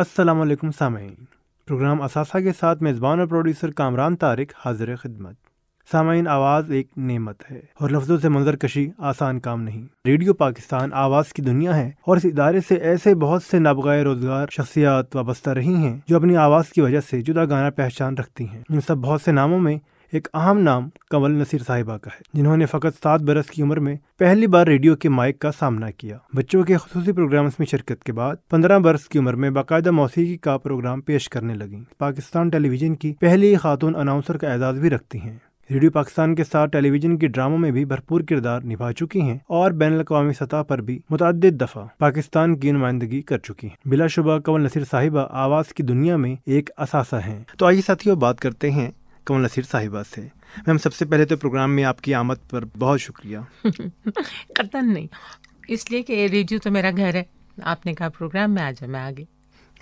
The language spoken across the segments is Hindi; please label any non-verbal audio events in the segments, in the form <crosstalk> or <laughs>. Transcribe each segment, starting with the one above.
असलम सामीन प्रोग्राम असासा के साथ मेज़बान और प्रोड्यूसर कामरान तारिक हाजिर खिदमत सामीन आवाज़ एक नेमत है और लफ्ज़ों से मंजर कशी आसान काम नहीं रेडियो पाकिस्तान आवाज़ की दुनिया है और इस इदारे से ऐसे बहुत से नाबगाए रोज़गार शख्सियात वाबस्ता रही हैं जो अपनी आवाज़ की वजह से जुदा गाना पहचान रखती हैं इन सब बहुत से नामों में एक अहम नाम कंवल नसीर साहिबा का है जिन्होंने फ़कत सात बरस की उम्र में पहली बार रेडियो के माइक का सामना किया बच्चों के खसूस प्रोग्राम में शिरकत के बाद पंद्रह बरस की उम्र में बाकायदा मौसीकी का प्रोग्राम पेश करने लगी पाकिस्तान टेलीविजन की पहली खातून अनाउंसर का एजाज़ भी रखती हैं रेडियो पाकिस्तान के साथ टेलीविजन के ड्रामों में भी भरपूर किरदार निभा चुकी हैं और बैन अवी सतह पर भी मुतद दफ़ा पाकिस्तान की नुमाइंदगी कर चुकी हैं बिलाशुबा कंवल नसीर साहिबा आवाज़ की दुनिया में एक असासा हैं तो आइए साथियों बात करते हैं कमल नसीर साहिबा से मैम सबसे पहले तो प्रोग्राम में आपकी आमद पर बहुत शुक्रिया <laughs> कतन नहीं इसलिए कि रेडियो तो मेरा घर है आपने कहा प्रोग्राम में आ जाए मैं आगे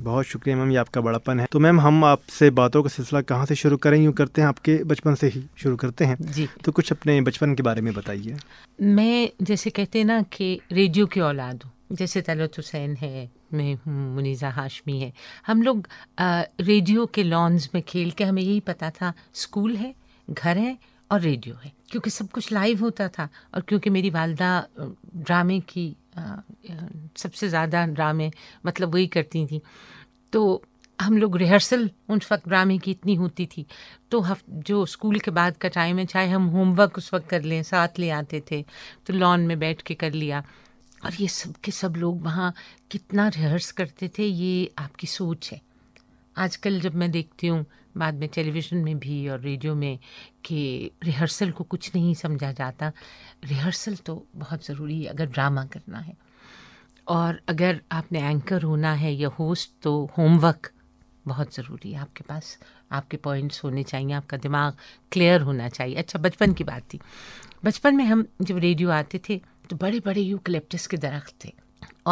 बहुत शुक्रिया मैम ये आपका बड़ापन है तो मैम हम आपसे बातों का सिलसिला कहाँ से शुरू करें यूँ करते हैं आपके बचपन से ही शुरू करते हैं जी तो कुछ अपने बचपन के बारे में बताइए मैं जैसे कहते ना कि रेडियो की औलाद हूँ जैसे तलत हुसैन है में मुनीज़ा हाशमी है हम लोग आ, रेडियो के लॉन्स में खेल के हमें यही पता था स्कूल है घर है और रेडियो है क्योंकि सब कुछ लाइव होता था और क्योंकि मेरी वालदा ड्रामे की आ, सबसे ज़्यादा ड्रामे मतलब वही करती थी तो हम लोग रिहर्सल उस वक्त ड्रामे की इतनी होती थी तो हफ जो स्कूल के बाद का टाइम है चाहे हम होमवर्क उस वक्त कर लें साथ ले आते थे तो लॉन में बैठ के कर लिया और ये सब के सब लोग वहाँ कितना रिहर्स करते थे ये आपकी सोच है आजकल जब मैं देखती हूँ बाद में टेलीविज़न में भी और रेडियो में कि रिहर्सल को कुछ नहीं समझा जाता रिहर्सल तो बहुत ज़रूरी है अगर ड्रामा करना है और अगर आपने एंकर होना है या होस्ट तो होमवर्क बहुत ज़रूरी है आपके पास आपके पॉइंट्स होने चाहिए आपका दिमाग क्लियर होना चाहिए अच्छा बचपन की बात थी बचपन में हम जब रेडियो आते थे तो बड़े बड़े यूकलिप्टस के दरख्त थे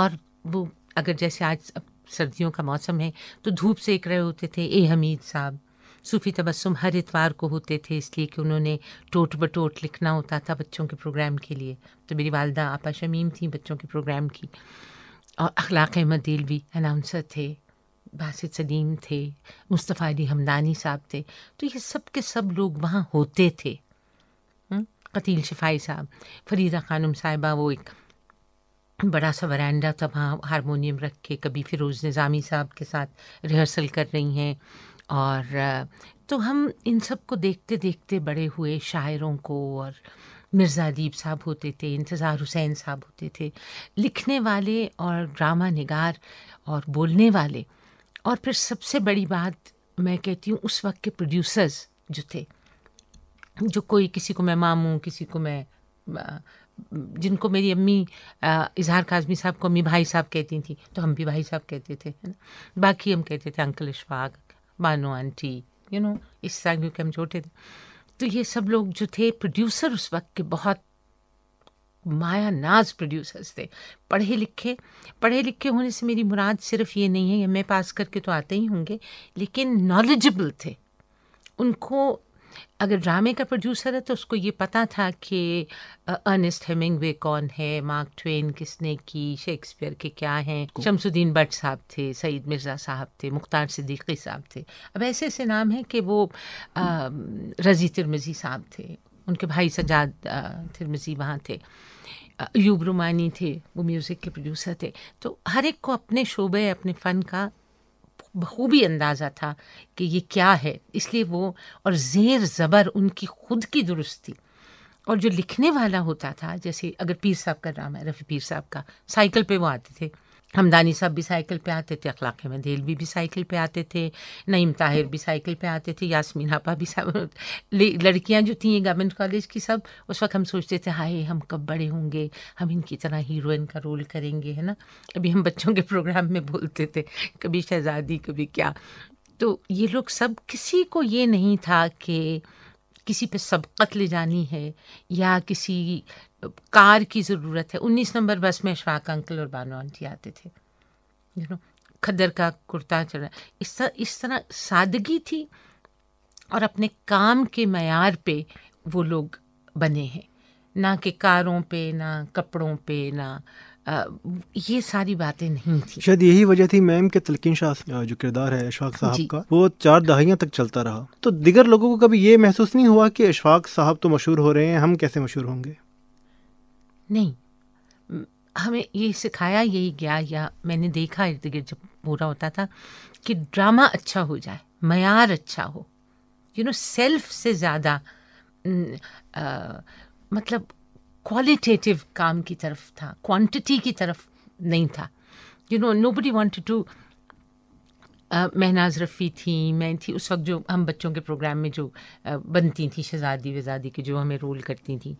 और वो अगर जैसे आज अब सर्दियों का मौसम है तो धूप सेक रहे होते थे ए हमीद साहब सूफ़ी तबस्सुम हर इतवार को होते थे इसलिए कि उन्होंने टोट बटोट लिखना होता था बच्चों के प्रोग्राम के लिए तो मेरी वालदा आपा शमीम थी बच्चों के प्रोग्राम की और अखलाक अहमद दिलवी अनाउंसर थे बासित सदीम थे मुस्तफ़ा अली हमदानी साहब थे तो ये सब के सब लोग वहाँ होते थे कतील शिफाई साहब फरीदा खानम साहिबा वो एक बड़ा सा वरान्डा था वहाँ हारमोनीम रख के कभी फ़िरोज़ निज़ामी साहब के साथ रिहर्सल कर रही हैं और तो हम इन सब को देखते देखते बड़े हुए शायरों को और मिर्ज़ा अदीब साहब होते थे इंतज़ार हुसैन साहब होते थे लिखने वाले और ड्रामा निगार और बोलने वाले और फिर सबसे बड़ी बात मैं कहती हूँ उस वक्त के प्रोड्यूसर्स जो थे जो कोई किसी को मैं मामूँ किसी को मैं जिनको मेरी अम्मी इजहार काजमी साहब को अम्मी भाई साहब कहती थी तो हम भी भाई साहब कहते थे है ना बाकी हम कहते थे uncle Ishfaq Bano aunty you know इस तरह क्योंकि हम छोटे थे तो ये सब लोग जो थे प्रोड्यूसर उस वक्त के बहुत माया नाज प्रोड्यूसर्स थे पढ़े लिखे पढ़े लिखे होने से मेरी मुराद सिर्फ ये नहीं है एम पास करके तो आते ही होंगे लेकिन नॉलेजेबल थे उनको अगर ड्रामे का प्रोड्यूसर है तो उसको ये पता था कि अर्नेस्ट हेमिंगवे कौन है मार्क ट्वेन किसने की शेक्सपियर के क्या हैं शमसुद्दीन भट्ट साहब थे सईद मिर्ज़ा साहब थे मुख्तार सिद्दीकी साहब थे अब ऐसे ऐसे नाम हैं कि वो रजी तिरमिज़ी साहब थे उनके भाई सजाद तिरमिज़ी वहाँ थे यूब रुमानी थे वो म्यूज़िक के प्रोड्यूसर थे तो हर एक को अपने शोबे अपने फ़न का बखूबी अंदाज़ा था कि ये क्या है इसलिए वो और ज़ेर ज़बर उनकी खुद की दुरुस्ती और जो लिखने वाला होता था जैसे अगर पीर साहब का नाम है रफ़ी पीर साहब का साइकिल पे वो आते थे हमदानी साहब भी साइकिल पे आते थे अखलाक मंदेलवी भी साइकिल पे आते थे नईम ताहिर भी साइकिल पे आते थे यासमीन आपा भी लड़कियां जो थी गवर्नमेंट कॉलेज की सब उस वक्त हम सोचते थे हाय हम कब बड़े होंगे हम इनकी तरह हीरोइन का रोल करेंगे है ना अभी हम बच्चों के प्रोग्राम में बोलते थे कभी शहजादी कभी क्या तो ये लोग सब किसी को ये नहीं था कि किसी पे सबकत ले जानी है या किसी कार की ज़रूरत है उन्नीस नंबर बस में अशफाक अंकल और बानो आंटी आते थे यू नो खदर का कुर्ता चढ़ा इस तरह इस तरह सादगी थी और अपने काम के मैार पे वो लोग बने हैं ना कि कारों पे ना कपड़ों पे ना ये सारी बातें नहीं थी शायद यही वजह थी मैम के तलकिन शाह जो किरदार है अशफाक साहब का वो चार दहाइयाँ तक चलता रहा तो दिगर लोगों को कभी ये महसूस नहीं हुआ कि अशफाक साहब तो मशहूर हो रहे हैं हम कैसे मशहूर होंगे नहीं हमें ये सिखाया यही गया या मैंने देखा इर्द गिर्द जब पूरा होता था कि ड्रामा अच्छा हो जाए मैार अच्छा हो यू नो सेल्फ से ज़्यादा मतलब क्वालिटेटिव काम की तरफ था क्वांटिटी की तरफ नहीं था you know nobody want to Mehnaz Rafi थी मैं थी उस वक्त जो हम बच्चों के प्रोग्राम में जो uh, बनती थी शहजादी वजादी की जो हमें रोल करती थी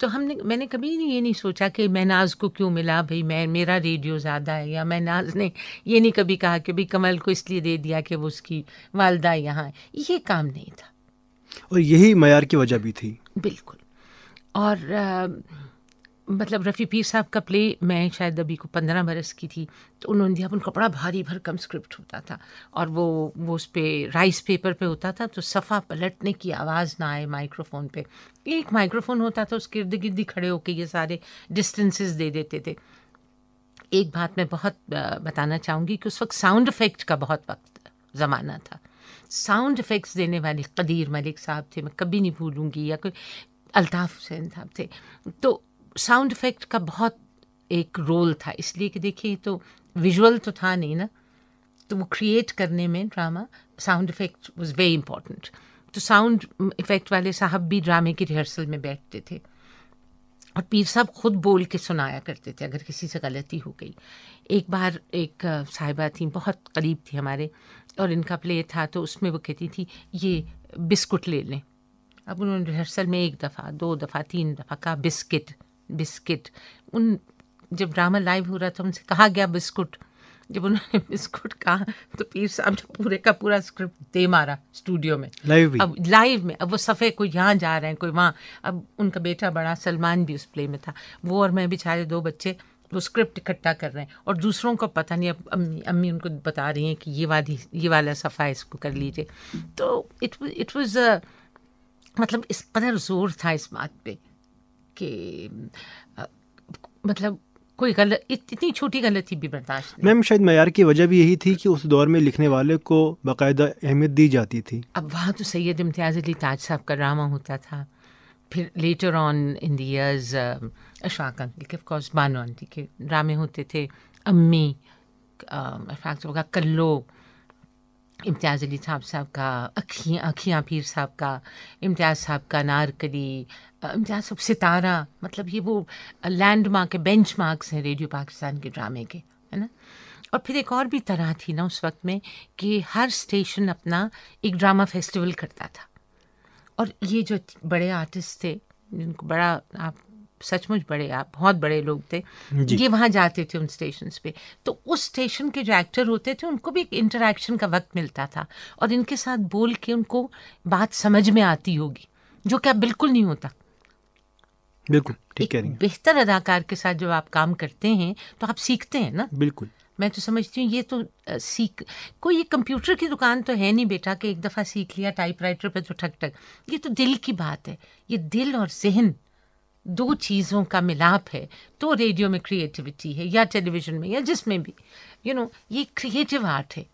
तो हमने मैंने कभी नहीं ये नहीं सोचा कि महनाज को क्यों मिला भाई मैं मेरा रेडियो ज़्यादा है या महनाज ने ये नहीं कभी कहा कि भाई कमल को इसलिए दे दिया कि वो उसकी वालदा यहाँ ये काम नहीं था और यही मैार की वजह भी थी बिल्कुल और आ, मतलब रफ़ी पीर साहब का प्ले मैं शायद अभी को पंद्रह बरस की थी तो उन्होंने दिया उनका बड़ा भारी भरकम स्क्रिप्ट होता था और वो वो उस पर राइस पेपर पे होता था तो सफ़ा पलटने की आवाज़ ना आए माइक्रोफोन पे एक माइक्रोफोन होता था उसके इर्द गिर्द खड़े होके ये सारे डिस्टेंसेस दे देते थे एक बात मैं बहुत बताना चाहूँगी कि उस वक्त साउंड इफ़ेक्ट का बहुत वक्त ज़माना था साउंड इफ़ेक्ट्स देने वाले कदीर मलिक साहब थे मैं कभी नहीं भूलूँगी या कोई अल्ताफ हुसैन साहब थे तो साउंड इफेक्ट का बहुत एक रोल था इसलिए कि देखिए तो विजुअल तो था नहीं ना तो वो क्रिएट करने में drama sound effect was very important तो साउंड इफेक्ट वाले साहब भी ड्रामे की रिहर्सल में बैठते थे और पीर साहब खुद बोल के सुनाया करते थे अगर किसी से गलती हो गई एक बार एक साहिबा थी बहुत करीब थी हमारे और इनका प्ले था तो उसमें वो कहती थी ये बिस्कुट ले लें अब उन्होंने रिहर्सल में एक दफ़ा दो दफ़ा तीन दफ़ा कहा बिस्किट बिस्किट उन जब ड्रामा लाइव हो रहा था उनसे कहा गया बिस्कुट जब उन्होंने <laughs> बिस्कुट कहा तो पीर साहब ने पूरे का पूरा स्क्रिप्ट दे मारा स्टूडियो में लाइव अब लाइव में अब वो सफ़े कोई यहाँ जा रहे हैं कोई वहाँ अब उनका बेटा बड़ा सलमान भी उस प्ले में था वो और मैं बेचारे दो बच्चे वो स्क्रिप्ट इकट्ठा कर रहे हैं और दूसरों को पता नहीं अब अम्मी अम्मी उनको बता रही हैं कि ये वाली ये वाला सफ़ा इसको कर लीजिए तो इट इट वॉज़ मतलब इस कदर जोर था इस बात पे कि मतलब कोई गलत इतनी छोटी गलती भी बर्दाश्त मैम शायद मैार की वजह भी यही थी कि उस दौर में लिखने वाले को बाकायदा अहमियत दी जाती थी अब वहाँ तो सैयद इम्तियाज़ अली ताज साहब का ड्रामा होता था फिर later on in theirs Ashfaq uncle के ऑफकोर्स बानो आंटी के ड्रामे होते थे अम्मी अशफाक का कल्लो इम्तियाज़ अली साहब साहब का अखियाँ अखियाँ पीर साहब का इम्तियाज़ साहब का नारकली इम्तियाज़ साहब सितारा मतलब ये वो लैंड मार्क बेंच मार्क्स हैं रेडियो पाकिस्तान के ड्रामे के है ना और फिर एक और भी तरह थी ना उस वक्त में कि हर स्टेशन अपना एक ड्रामा फेस्टिवल करता था और ये जो बड़े आर्टिस्ट थे जिनको बड़ा आप सचमुच बड़े आप बहुत बड़े लोग थे ये वहाँ जाते थे उन स्टेशन पे तो उस स्टेशन के जो एक्टर होते थे उनको भी एक इंटरेक्शन का वक्त मिलता था और इनके साथ बोल के उनको बात समझ में आती होगी जो क्या बिल्कुल नहीं होता बिल्कुल ठीक है बेहतर अदाकार के साथ जब आप काम करते हैं तो आप सीखते हैं ना बिल्कुल मैं तो समझती हूँ ये तो आ, सीख कोई ये कंप्यूटर की दुकान तो है नहीं बेटा कि एक दफ़ा सीख लिया टाइपराइटर पे तो ठक ठक ये तो दिल की बात है ये दिल और जहन दो चीज़ों का मिलाप है तो रेडियो में क्रिएटिविटी है या टेलीविज़न में या जिसमें भी यू you नो know, ये क्रिएटिव आर्ट है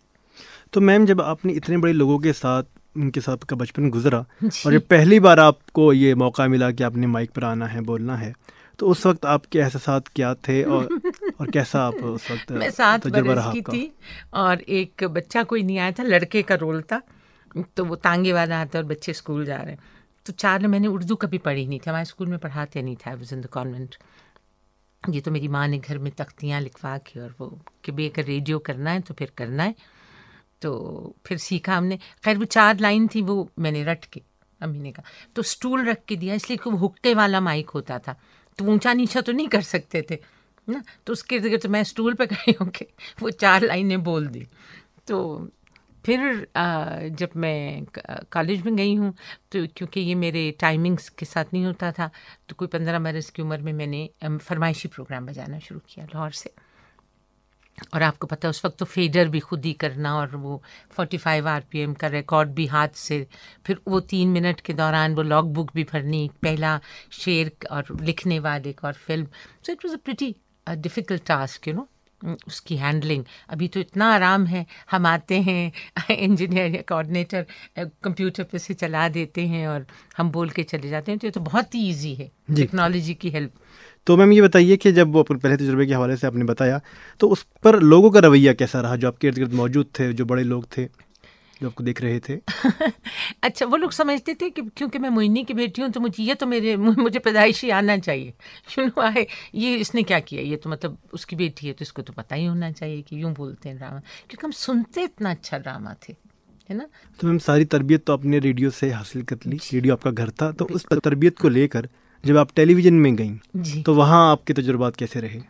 तो मैम जब आपने इतने बड़े लोगों के साथ उनके साथ का बचपन गुजरा और ये पहली बार आपको ये मौका मिला कि आपने माइक पर आना है बोलना है तो उस वक्त आपके एहसास क्या थे और <laughs> और कैसा आप उस वक्त मैं सात बरस की थी और एक बच्चा कोई नहीं आया था लड़के का रोल था तो वो तांगे वाला आता और बच्चे स्कूल जा रहे हैं तो चार मैंने उर्दू कभी पढ़ी नहीं थी हमारे स्कूल में पढ़ाते नहीं था आई इन द कॉन्वेंट ये तो मेरी माँ ने घर में तख्तियाँ लिखवा के और वो कि भाई अगर रेडियो करना है तो फिर करना है तो फिर सीखा हमने खैर वो चार लाइन थी वो मैंने रट के अम्मी ने कहा तो स्टूल रख के दिया इसलिए कि वो हुक्के वाला माइक होता था तो ऊंचा नीचा तो नहीं कर सकते थे ना तो उसके इर्द गिर्द तो मैं स्टूल पर खड़े होके वो चार लाइनें बोल दी तो फिर जब मैं कॉलेज में गई हूँ तो क्योंकि ये मेरे टाइमिंग्स के साथ नहीं होता था तो कोई पंद्रह बरस की उम्र में मैंने फरमाइशी प्रोग्राम बजाना शुरू किया लाहौर से और आपको पता है उस वक्त तो फेडर भी खुद ही करना और वो 45 एम का रिकॉर्ड भी हाथ से फिर वो तीन मिनट के दौरान वो लॉग बुक भी भरनी पहला शेर और लिखने वाले और film so it was a pretty difficult task you know hmm, उसकी हैंडलिंग अभी तो इतना आराम है हम आते हैं इंजीनियर या कोऑर्डिनेटर कंप्यूटर पे से चला देते हैं और हम बोल के चले जाते हैं तो ये तो बहुत ही ईजी है टेक्नोलॉजी की हेल्प तो मैम ये बताइए कि जब वो पहले तजुर्बे के हवाले से आपने बताया तो उस पर लोगों का रवैया कैसा रहा जो आपके इर्द गिर्द मौजूद थे जो बड़े लोग थे जो आपको देख रहे थे <laughs> अच्छा वो लोग समझते थे कि क्योंकि मैं मोहिनी की बेटी हूँ तो मुझे ये तो मेरे <laughs> मुझे पैदाइशी आना चाहिए <laughs> यू नो आए ये इसने क्या किया ये तो मतलब उसकी बेटी है तो इसको तो पता ही होना चाहिए कि यूँ बोलते हैं ड्रामा क्योंकि हम सुनते इतना अच्छा ड्रामा थे है ना तो मैम सारी तरबियत तो आपने रेडियो से हासिल कर ली रेडियो आपका घर था तो उस तरबियत को लेकर जब आप टेलीविज़न में गई तो वहाँ आपके तजुर्बात कैसे रहे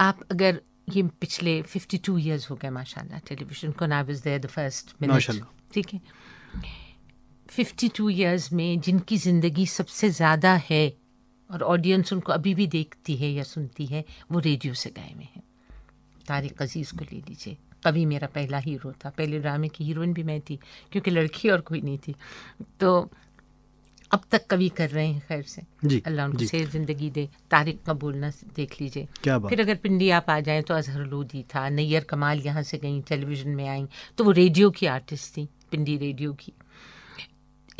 आप अगर ये पिछले 52 इयर्स हो गए माशाल्लाह टेलीविज़न को ना is there the first minute ठीक है 52 इयर्स में जिनकी ज़िंदगी सबसे ज़्यादा है और ऑडियंस उनको अभी भी देखती है या सुनती है वो रेडियो से गए हुए हैं तारिक अजीज़ को ले लीजिए कभी मेरा पहला हीरो था पहले ड्रामे की हीरोइन भी मैं थी क्योंकि लड़की और कोई नहीं थी तो अब तक कवि कर रहे हैं खैर से अल्लाह उनको सेहत ज़िंदगी दे तारिक का बोलना देख लीजिए फिर अगर पिंडी आप आ जाए तो अजहर लोधी था नैयर कमाल यहाँ से गई टेलीविज़न में आई तो वो रेडियो की आर्टिस्ट थी पिंडी रेडियो की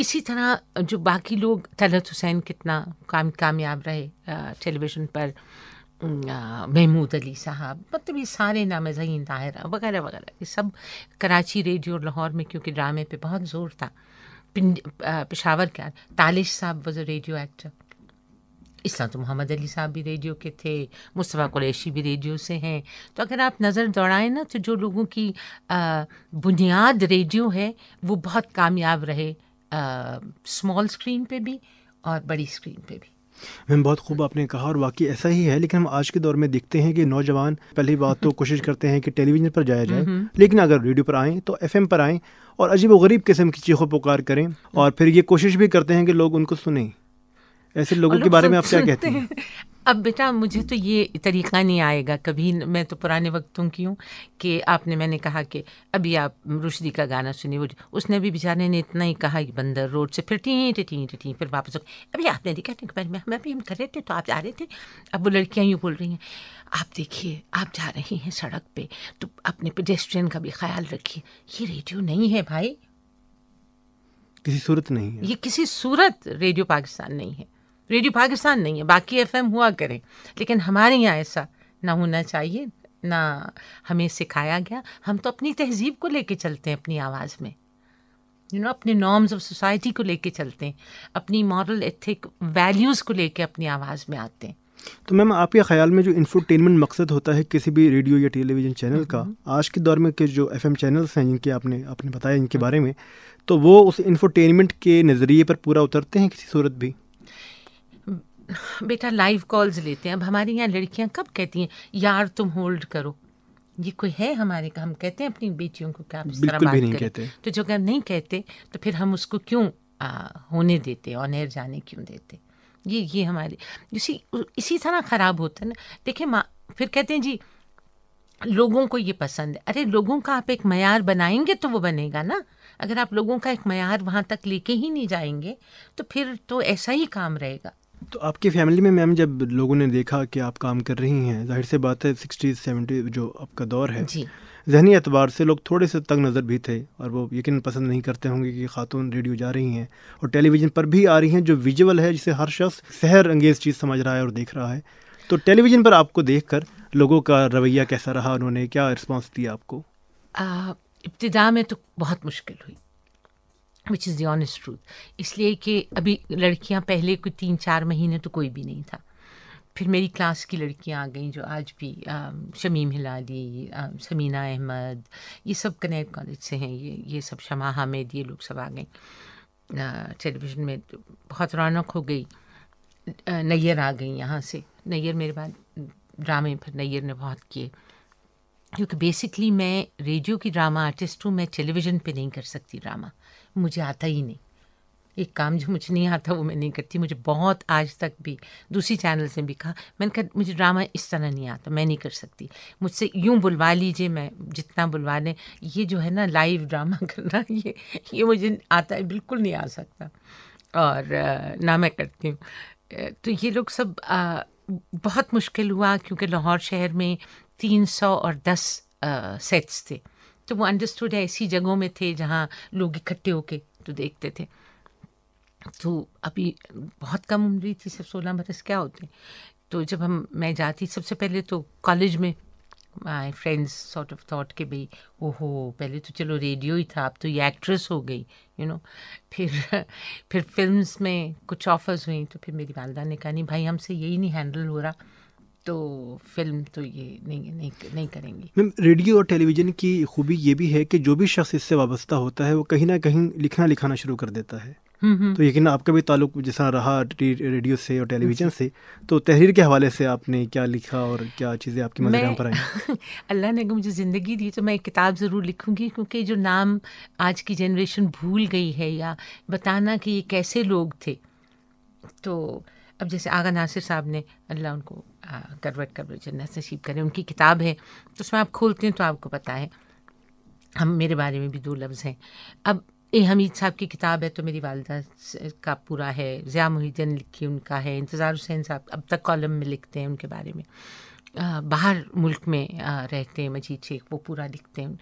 इसी तरह जो बाकी लोग तलत हुसैन कितना काम कामयाब रहे टेलीविज़न पर महमूद अली साहब मतलब ये सारे नाम जहीन दाहिर वगैरह वगैरह ये सब कराची रेडियो और लाहौर में क्योंकि ड्रामे पे बहुत ज़ोर था पिशावर के तालिश साहब वॉज अ रेडियो एक्टर तो मोहम्मद अली साहब भी रेडियो के थे मुस्तफ़ा कुरैशी भी रेडियो से हैं तो अगर आप नज़र दौड़ाएं ना तो जो लोगों की बुनियाद रेडियो है वो बहुत कामयाब रहे स्मॉल स्क्रीन पे भी और बड़ी स्क्रीन पे भी मैम बहुत खूब आपने कहा और वाकई ऐसा ही है लेकिन हम आज के दौर में देखते हैं कि नौजवान पहली बात तो कोशिश करते हैं कि टेलीविज़न पर जाया जाए हम्म, हम्म। लेकिन अगर रेडियो पर आएँ तो एफ पर आएँ और अजीब वरीब किस्म की चीखों पुकार करें और फिर ये कोशिश भी करते हैं कि लोग उनको सुने ऐसे लोगों के बारे में आप क्या कहते हैं अब बेटा मुझे तो ये तरीका नहीं आएगा कभी मैं तो पुराने वक्तों की हूँ कि आपने मैंने कहा कि अभी आप रुशदी का गाना सुनिए वो उसने भी बेचारे ने इतना ही कहा बंदर रोड से फिर टी टी टी टी फिर वापस अभी आपने देखा था मैं हम अभी हम कर रहे थे तो आप जा रहे थे अब वो लड़कियाँ यूँ बोल रही हैं आप देखिए आप जा रही हैं सड़क पर तो अपने पेडेस्ट्रियन का भी ख्याल रखिए ये रेडियो नहीं है भाई किसी सूरत नहीं है ये किसी सूरत रेडियो पाकिस्तान नहीं है रेडियो पाकिस्तान नहीं है बाकी एफ हुआ करें लेकिन हमारे यहाँ ऐसा ना होना चाहिए ना हमें सिखाया गया हम तो अपनी तहजीब को लेके चलते हैं अपनी आवाज़ में यू नो अपने नॉर्म्स ऑफ सोसाइटी को लेके चलते हैं अपनी मॉरल एथिक वैल्यूज़ को लेके अपनी आवाज़ में आते हैं तो मैम आपके ख्याल में जो इंफोटेनमेंट मकसद होता है किसी भी रेडियो या टेलीविज़न चैनल का हम्म। आज के दौर में के जो एफ चैनल्स हैं जिनके आपने आपने बताया इनके हम्म। बारे में तो वो उस इंफोटेनमेंट के नज़रिए पर पूरा उतरते हैं किसी सूरत भी <laughs> बेटा लाइव कॉल्स लेते हैं अब हमारे यहाँ लड़कियाँ कब कहती हैं यार तुम होल्ड करो ये कोई है हमारे का हम कहते हैं अपनी बेटियों को क्या आप इस तरह बात करें तो जो अगर नहीं कहते तो फिर हम उसको क्यों आ, होने देते ऑन एयर जाने क्यों देते ये ये हमारे इसी इसी तरह ख़राब होता है ना देखिए माँ फिर कहते हैं जी लोगों को ये पसंद है अरे लोगों का आप एक मैार बनाएंगे तो वो बनेगा ना अगर आप लोगों का एक मैार वहाँ तक लेके ही नहीं जाएंगे तो फिर तो ऐसा ही काम रहेगा तो आपकी फैमिली में मैम जब लोगों ने देखा कि आप काम कर रही हैं जाहिर से बात है सिक्सटीज़ सेवेंटीज़ जो आपका दौर है जहनी एतबार से लोग थोड़े से तंग नज़र भी थे और वो यकीन पसंद नहीं करते होंगे कि खातून रेडियो जा रही हैं और टेलीविज़न पर भी आ रही हैं जो विजुअल है जिसे हर शख्स सहर अंगेज़ चीज़ समझ रहा है और देख रहा है तो टेलीविज़न पर आपको देख कर लोगों का रवैया कैसा रहा उन्होंने क्या रिस्पॉन्स दिया आपको इब्तदा में तो बहुत मुश्किल हुई which is the honest truth इसलिए कि अभी लड़कियां पहले कोई तीन चार महीने तो कोई भी नहीं था फिर मेरी क्लास की लड़कियां आ गई जो आज भी शमीम हिलाली समीना अहमद ये सब कनेक्ट कॉलेज से हैं ये ये सब शमा हामिद ये लोग सब आ गई टेलीविज़न में तो बहुत रौनक हो गई नैयर आ गई यहाँ से नैयर मेरे बाद ड्रामे पर नैयर ने बहुत किए क्योंकि बेसिकली मैं रेडियो की ड्रामा आर्टिस्ट हूँ मैं टेलीविज़न पे नहीं कर सकती ड्रामा मुझे आता ही नहीं एक काम जो मुझे नहीं आता वो मैं नहीं करती मुझे बहुत आज तक भी दूसरी चैनल से भी कहा मैंने कहा मुझे ड्रामा इस तरह नहीं आता मैं नहीं कर सकती मुझसे यूँ बुलवा लीजिए मैं जितना बुलवा लें ये जो है ना लाइव ड्रामा <laughs> करना ये ये मुझे आता है बिल्कुल नहीं आ सकता और ना मैं करती हूँ तो ये लोग सब आ, बहुत मुश्किल हुआ क्योंकि लाहौर शहर में तीन सौ और दस सेट्स थे तो वो अंडरस्टूड ऐसी जगहों में थे जहाँ लोग इकट्ठे होके तो देखते थे तो अभी बहुत कम उम्र थी सब सोलह बरस क्या होते तो जब हम मैं जाती सबसे पहले तो कॉलेज में my friends sort of thought के भाई ओ हो पहले तो चलो रेडियो ही था अब तो ये एक्ट्रेस हो गई यू you नो know? फिर फिर फिल्म्स में कुछ ऑफर्स हुई तो फिर मेरी वालदा ने कहा नहीं भाई हमसे यही नहीं हैंडल हो रहा तो फिल्म तो ये नहीं नहीं नहीं करेंगी मैम रेडियो और टेलीविज़न की खूबी ये भी है कि जो भी शख्स इससे वाबस्ता होता है वो कहीं ना कहीं लिखना लिखाना शुरू कर देता है हम्म, हम्म। तो यकीन आपका भी ताल्लुक जैसा रहा रेडियो से और टेलीविज़न से तो तहरीर के हवाले से आपने क्या लिखा और क्या चीज़ें आपकी मदद पर आई <laughs> अल्लाह ने अगर मुझे ज़िंदगी दी तो मैं एक किताब ज़रूर लिखूँगी क्योंकि जो नाम आज की जनरेशन भूल गई है या बताना कि ये कैसे लोग थे तो अब जैसे आगा नासिर साहब ने अल्लाह उनको करवट कवरेज नसीब करें उनकी किताब है तो उसमें आप खोलते हैं तो आपको पता है हम मेरे बारे में भी दो लफ्ज़ हैं अब ए हमीद साहब की किताब है तो मेरी वालदा का पूरा है ज़िया मुहीजन लिखी उनका है इंतज़ार हुसैन साहब अब तक कॉलम में लिखते हैं उनके बारे में बाहर मुल्क में रहते हैं मजीद शेख वो पूरा लिखते हैं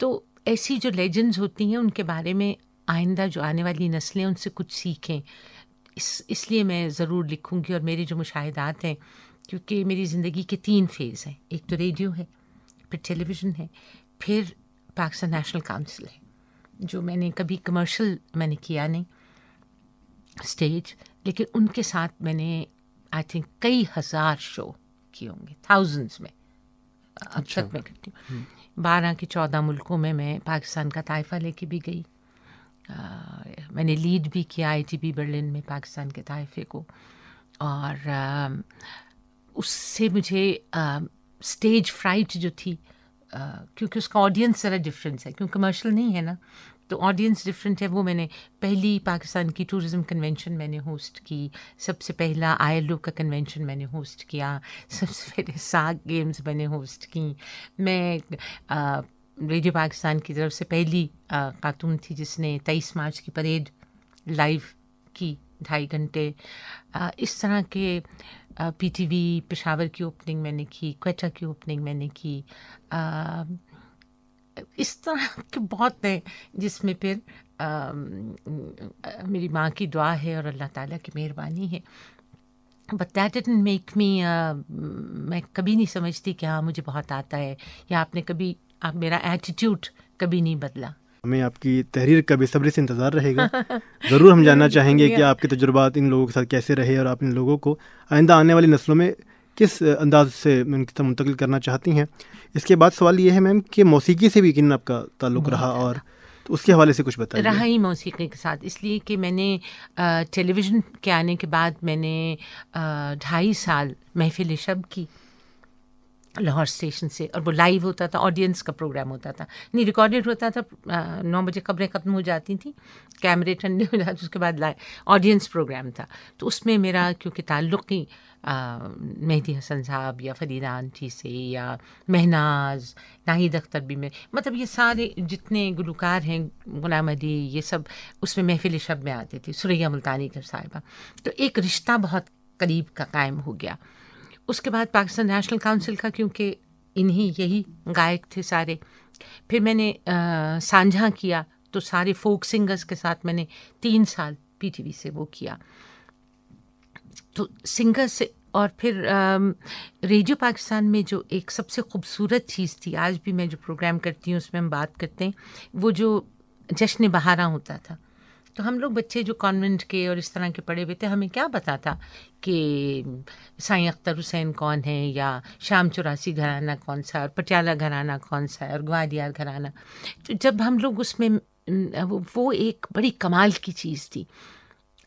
तो ऐसी जो लेजेंड्स होती हैं उनके बारे में आइंदा जो आने वाली नस्लें उनसे कुछ सीखें इस इसलिए मैं ज़रूर लिखूँगी और मेरे जो मुशाहदात हैं क्योंकि मेरी ज़िंदगी के तीन फेज़ हैं एक तो रेडियो है फिर टेलीविज़न है फिर पाकिस्तान नेशनल काउंसिल है जो मैंने कभी कमर्शियल मैंने किया नहीं स्टेज लेकिन उनके साथ मैंने आई थिंक कई हज़ार शो किए होंगे थाउजेंड्स में अब अच्छा। तक मैं करती हूँ हम्म। बारह के चौदह मुल्कों में मैं पाकिस्तान का तयफा लेके भी गई आ, मैंने लीड भी किया आई टी बी बर्लिन में पाकिस्तान के तयफे को और आ, उससे मुझे स्टेज फ्राइट जो थी क्योंकि उसका ऑडियंस ज़रा डिफरेंस है क्योंकि कमर्शियल नहीं है ना तो ऑडियंस डिफरेंट है वो मैंने पहली पाकिस्तान की टूरिज़म कन्वेंशन मैंने होस्ट की सबसे पहला आई का कन्वेंशन मैंने होस्ट किया सबसे पहले साग गेम्स मैंने होस्ट की मैं रेडियो पाकिस्तान की तरफ से पहली खातून थी जिसने तेईस मार्च की परेड लाइव की ढाई घंटे इस तरह के पी टी वी पेशावर की ओपनिंग मैंने की क्वेटा की ओपनिंग मैंने की आ, इस तरह के बहुत हैं जिसमें फिर मेरी माँ की दुआ है और अल्लाह ताला की मेहरबानी है but that it make me मैं कभी नहीं समझती कि हाँ मुझे बहुत आता है या आपने कभी आप मेरा एटीट्यूड कभी नहीं बदला हमें आपकी तहरीर का बेसब्री से इंतज़ार रहेगा <laughs> ज़रूर हम जानना <laughs> चाहेंगे कि आपके तजुर्बात इन लोगों के साथ कैसे रहे और आप इन लोगों को आइंदा आने वाली नस्लों में किस अंदाज से उनकी तरफ मुंतकिल करना चाहती हैं इसके बाद सवाल ये है मैम कि मौसीकी से भी किन आपका ताल्लुक रहा और तो उसके हवाले से कुछ बताया रहा ही मौसीकी के साथ इसलिए कि मैंने टेलीविज़न के आने के बाद मैंने ढाई साल महफिल शब की लाहौर स्टेशन से और वो लाइव होता था ऑडियंस का प्रोग्राम होता था नहीं रिकॉर्डेड होता था नौ बजे खबरें ख़त्म हो जाती थी कैमरे ठंडे हो जाते उसके बाद लाइव ऑडियंस प्रोग्राम था तो उसमें मेरा क्योंकि ताल्लुक़ ही मेहदी हसन साहब या फरीदा आंटी से या महनाज नाहिद अख्तर भी में मतलब ये सारे जितने गुलकार हैं गुलाम अली ये सब उसमें महफिल शब में आते थे सुरैया मुल्तानी कर साहिबा तो एक रिश्ता बहुत करीब का कायम हो गया उसके बाद पाकिस्तान नेशनल काउंसिल का क्योंकि इन्हीं यही गायक थे सारे फिर मैंने सांझा किया तो सारे फोक सिंगर्स के साथ मैंने तीन साल पीटीवी से वो किया तो सिंगर से और फिर रेडियो पाकिस्तान में जो एक सबसे खूबसूरत चीज़ थी आज भी मैं जो प्रोग्राम करती हूँ उसमें हम बात करते हैं वो जो जश्न बहारा होता था तो हम लोग बच्चे जो कॉन्वेंट के और इस तरह के पढ़े हुए थे हमें क्या पता था कि साई अख्तर हुसैन कौन है या शाम चौरासी घराना कौन सा और पटियाला घराना कौन सा है और ग्वालियर घराना तो जब हम लोग उसमें वो एक बड़ी कमाल की चीज़ थी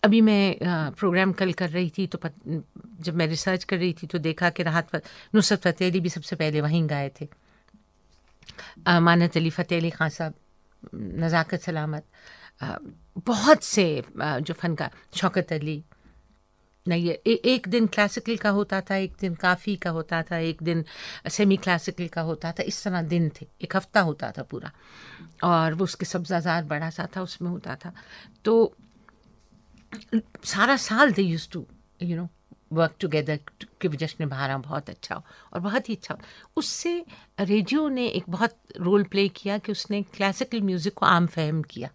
अभी मैं प्रोग्राम कल कर रही थी तो पत, जब मैं रिसर्च कर रही थी तो देखा कि राहत नुसरत फ़तेह अली भी सबसे पहले वहीं गाए थे मानत अली फ़तेह अली खान साहब नज़ाकत सलामत बहुत से जो फनकार शौकत अली नहीं ए, एक दिन क्लासिकल का होता था एक दिन काफ़ी का होता था एक दिन सेमी क्लासिकल का होता था इस तरह दिन थे एक हफ्ता होता था पूरा और वो उसके सब्जाजार बड़ा सा था उसमें होता था तो सारा साल they use to you know work together के जश्न बहारा बहुत अच्छा हो और बहुत ही अच्छा हो उससे रेडियो ने एक बहुत रोल प्ले किया कि उसने क्लासिकल म्यूज़िक को आम फहम किया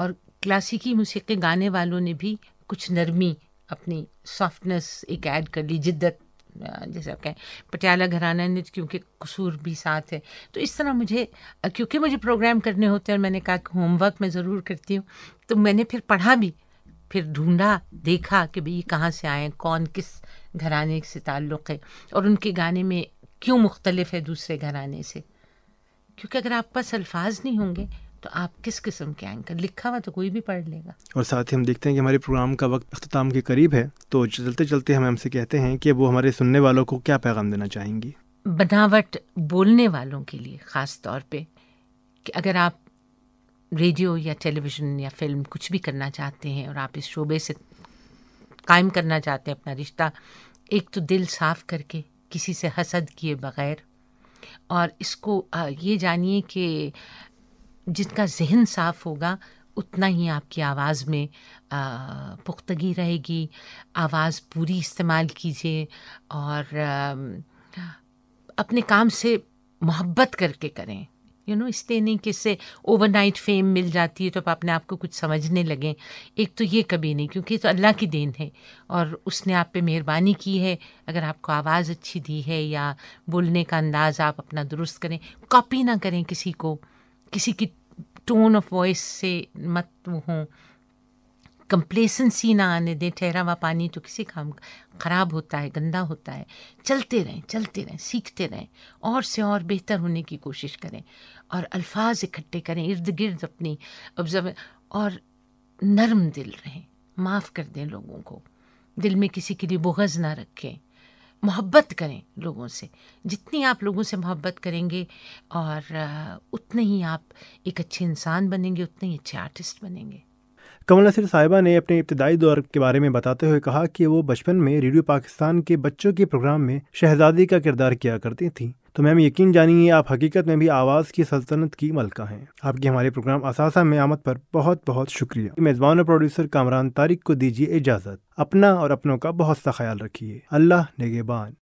और क्लासिकी के गाने वालों ने भी कुछ नरमी अपनी सॉफ्टनेस एक ऐड कर ली जिद्दत जैसे आप कहें पटियाला घराना ने क्योंकि कसूर भी साथ है तो इस तरह मुझे क्योंकि मुझे प्रोग्राम करने होते हैं और मैंने कहा कि होमवर्क मैं ज़रूर करती हूँ तो मैंने फिर पढ़ा भी फिर ढूंढा देखा कि भाई ये कहाँ से आए कौन किस घराने से ताल्लुक़ है और उनके गाने में क्यों मुख्तलफ है दूसरे घराने से क्योंकि अगर आपके पास अल्फाज नहीं होंगे तो आप किस किस्म के एंकर लिखा हुआ तो कोई भी पढ़ लेगा और साथ ही हम देखते हैं कि हमारे प्रोग्राम का वक्त अख्ताम के करीब है तो चलते चलते हम हमसे कहते हैं कि वो हमारे सुनने वालों को क्या पैगाम देना चाहेंगी बनावट बोलने वालों के लिए ख़ास तौर पे कि अगर आप रेडियो या टेलीविज़न या फिल्म कुछ भी करना चाहते हैं और आप इस शोबे से कायम करना चाहते हैं अपना रिश्ता एक तो दिल साफ करके किसी से हसद किए बगैर और इसको ये जानिए कि जिनका जहन साफ होगा उतना ही आपकी आवाज़ में पुख्तगी रहेगी आवाज़ पूरी इस्तेमाल कीजिए और आ, अपने काम से मोहब्बत करके करें यू नो इसलिए नहीं कि इससे ओवरनाइट फेम मिल जाती है तो आप अपने आप को कुछ समझने लगें एक तो ये कभी नहीं क्योंकि तो अल्लाह की देन है और उसने आप पे मेहरबानी की है अगर आपको आवाज़ अच्छी दी है या बोलने का अंदाज़ आप अपना दुरुस्त करें कॉपी ना करें किसी को किसी की टोन ऑफ वॉइस से मत हों कंप्लेसेंसी ना आने दें ठहरा हुआ पानी तो किसी काम ख़राब होता है गंदा होता है चलते रहें चलते रहें सीखते रहें और से और बेहतर होने की कोशिश करें और अल्फाज इकट्ठे करें इर्द गिर्द अपनी ऑब्जर्व और नरम दिल रहें माफ़ कर दें लोगों को दिल में किसी के लिए बुगज़ ना रखें मोहब्बत करें लोगों से जितनी आप लोगों से मोहब्बत करेंगे और उतने ही आप एक अच्छे इंसान बनेंगे उतने ही अच्छे आर्टिस्ट बनेंगे कमल नसर साहिबा ने अपने इब्तदाई दौर के बारे में बताते हुए कहा कि वो बचपन में रेडियो पाकिस्तान के बच्चों के प्रोग्राम में शहजादी का किरदार किया करती थी तो मैम यकीन जानिए आप हकीकत में भी आवाज़ की सल्तनत की मलका हैं आपके हमारे प्रोग्राम असासा में आमद पर बहुत बहुत शुक्रिया मेज़बान और प्रोड्यूसर कामरान तारिक को दीजिए इजाज़त अपना और अपनों का बहुत सा ख्याल रखिए अल्लाह नेगेबान